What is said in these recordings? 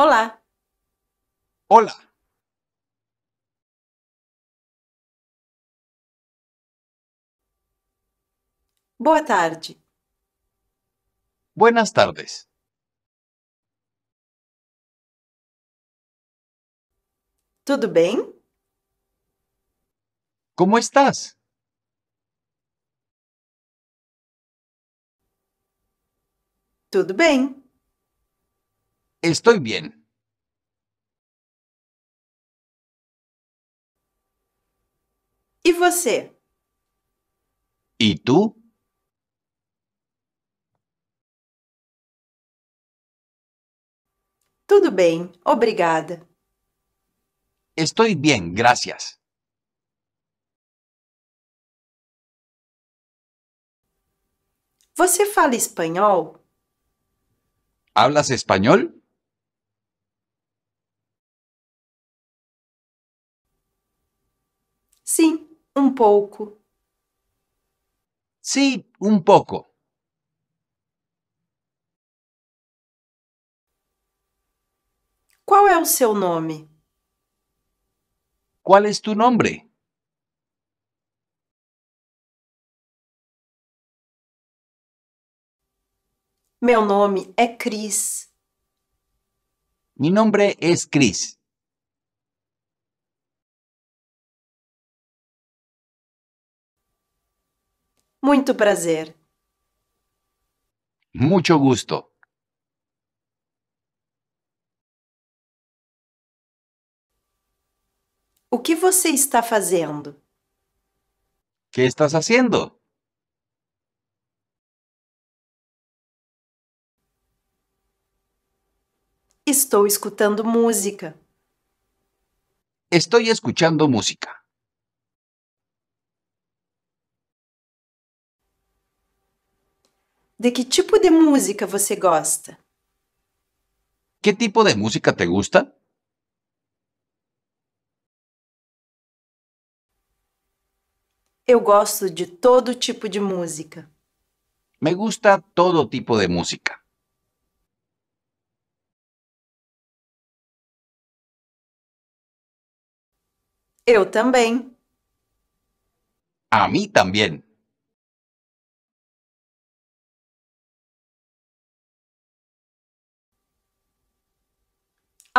Olá. Olá. Boa tarde. Buenas tardes. Tudo bem? Como estás? Tudo bem. Estoy bien. E você? E tu? Tudo bem, obrigada. Estoy bien, gracias. Você fala espanhol? Hablas espanhol? Sim, um pouco. Sim, um pouco. Qual é o seu nome? Qual é tu nome? Meu nome é Cris. Mi nombre é Chris. Muito prazer. Muito gusto. O que você está fazendo? Que estás haciendo? Estou escutando música. Estoy escuchando música. De que tipo de música você gosta? Que tipo de música te gusta? Eu gosto de todo tipo de música. Me gusta todo tipo de música. Eu também. A mí también.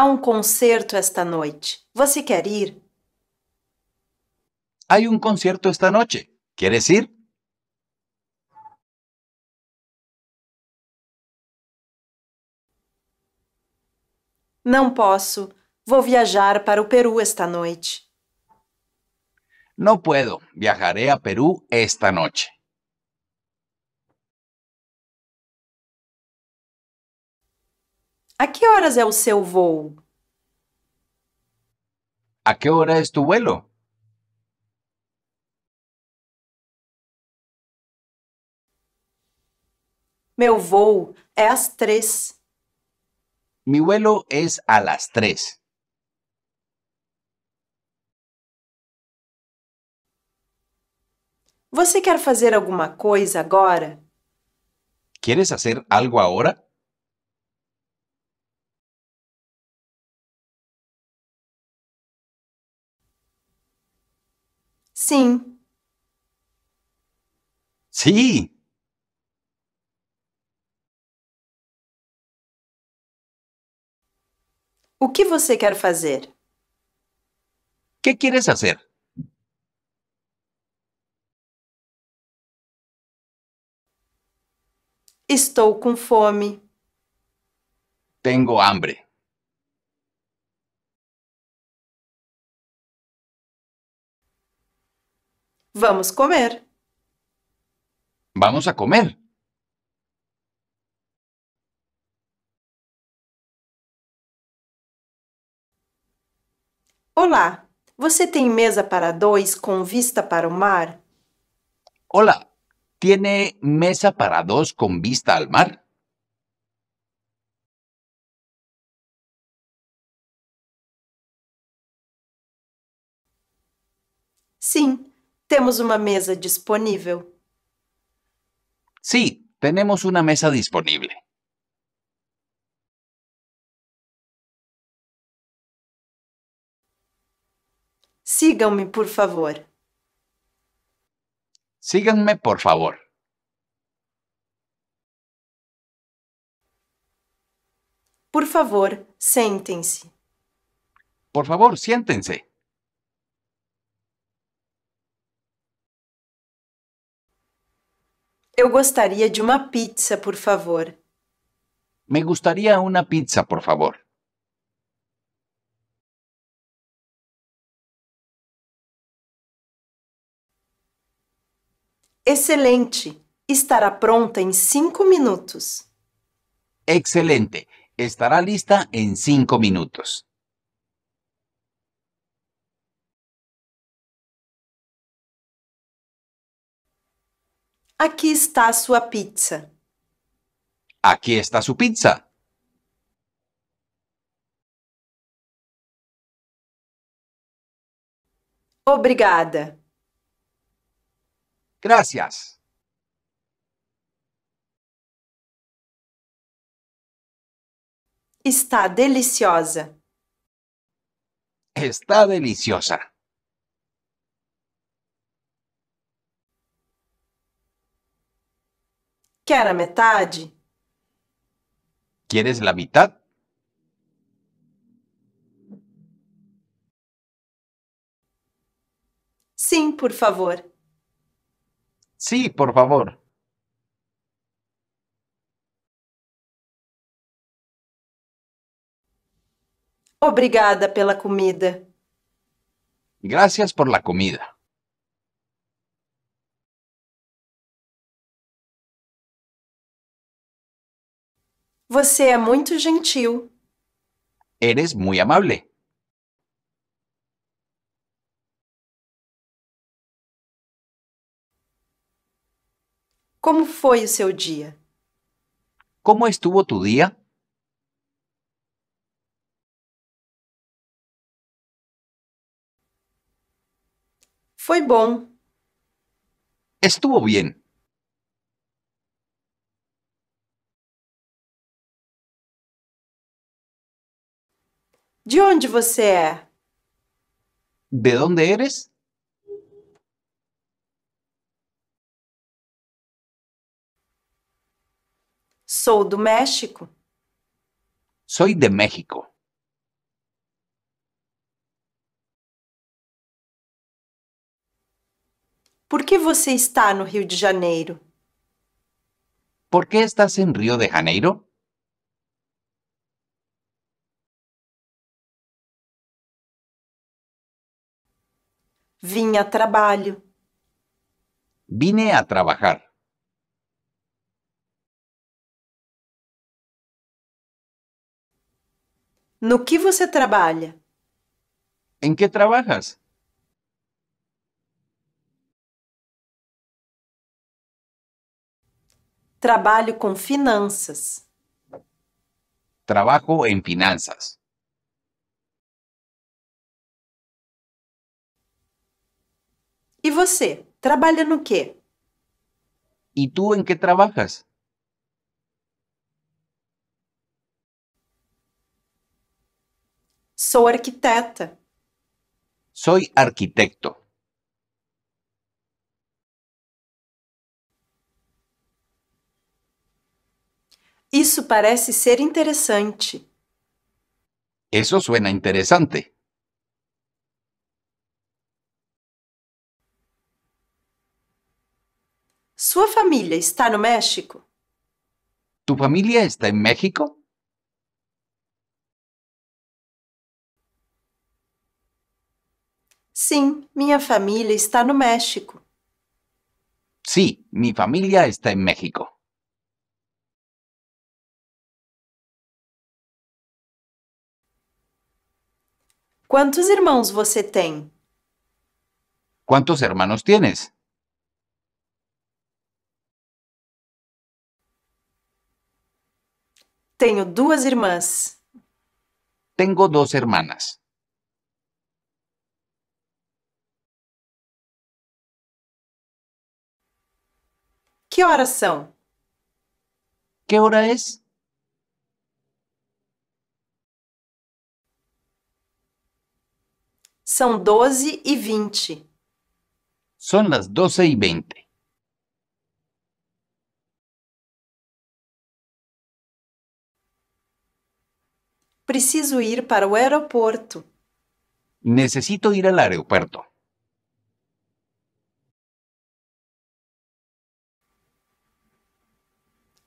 Há um concerto esta noite. Você quer ir? Há um concerto esta noite. Queres ir? Não posso. Vou viajar para o Peru esta noite. Não posso. Viajaré a Peru esta noite. A que horas é o seu voo? ¿A que hora es tu vuelo? Meu voo é às três. Mi vuelo es a las tres. Você quer fazer alguma coisa agora? ¿Quieres hacer algo ahora? Sim. Sim. O que você quer fazer? que quieres fazer Estou com fome. Tengo hambre. Vamos comer. Vamos a comer. Olá, você tem mesa para dois com vista para o mar? Olá, tiene mesa para dois com vista al mar? Sim, temos uma mesa disponível. Sí, temos uma mesa disponível Sigam-me, por favor. sigam-me por favor. Por favor, sentem-se. Por favor, sentem-se Eu gostaria de uma pizza, por favor. Me gustaría una pizza, por favor. Excelente! Estará pronta em cinco minutos. Excelente! Estará lista em cinco minutos. Aqui está sua pizza. Aqui está sua pizza. Obrigada. Gracias. Está deliciosa. Está deliciosa. Quer a metade? Queres a metade? Sim, por favor. Sim, sí, por favor. Obrigada pela comida. Gracias por la comida. Você é muito gentil. Eres muy amable. Como foi o seu dia? Como estuvo tu dia? Foi bom. Estuvo bien. De onde você é? De onde eres? Sou do México. Soy de México. Por que você está no Rio de Janeiro? Por que estás em Rio de Janeiro? Vim a trabalho. Vine a trabajar. No que você trabalha? Em que trabalhas? Trabalho com finanças. Trabalho em finanças. E você, trabalha no quê? E tu em que trabalhas? Sou arquiteta. Soy arquitecto. Isso parece ser interessante. Eso suena interessante. Sua família está no México? Tu família está em México? Sim, minha família está no México. Sí, minha família está em México. Quantos irmãos você tem? Quantos hermanos tienes? Tenho duas irmãs. Tengo dos hermanas. Que horas são? Que hora é? São doze e vinte. São as doze e vinte. Preciso ir para o aeroporto. Necesito ir al aeropuerto.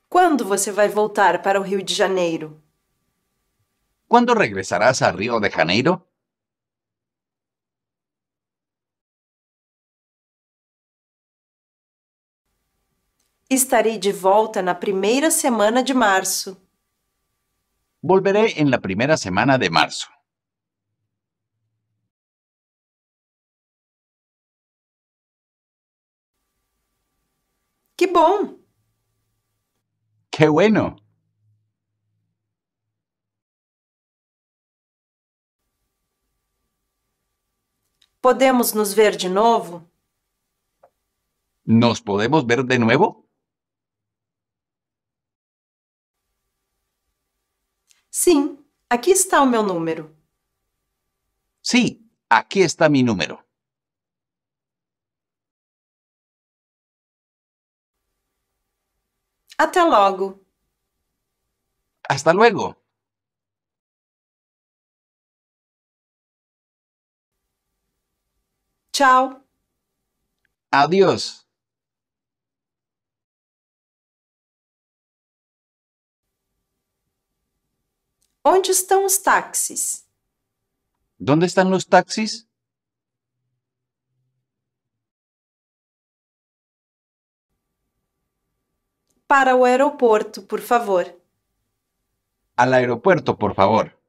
Quando você vai voltar para o Rio de Janeiro? ¿Cuándo regresarás a Río de Janeiro? Estarei de volta na primeira semana de março. Volveré en la primera semana de marzo. ¡Qué bom! ¡Qué bueno! ¿Podemos nos ver de nuevo? ¿Nos podemos ver de nuevo? Sim, aqui está o meu número. sim aqui está mi número. Até logo. Hasta luego. Tchau. Adiós. Onde estão os táxis? Onde estão os táxis? Para o aeroporto, por favor. Al aeropuerto, por favor.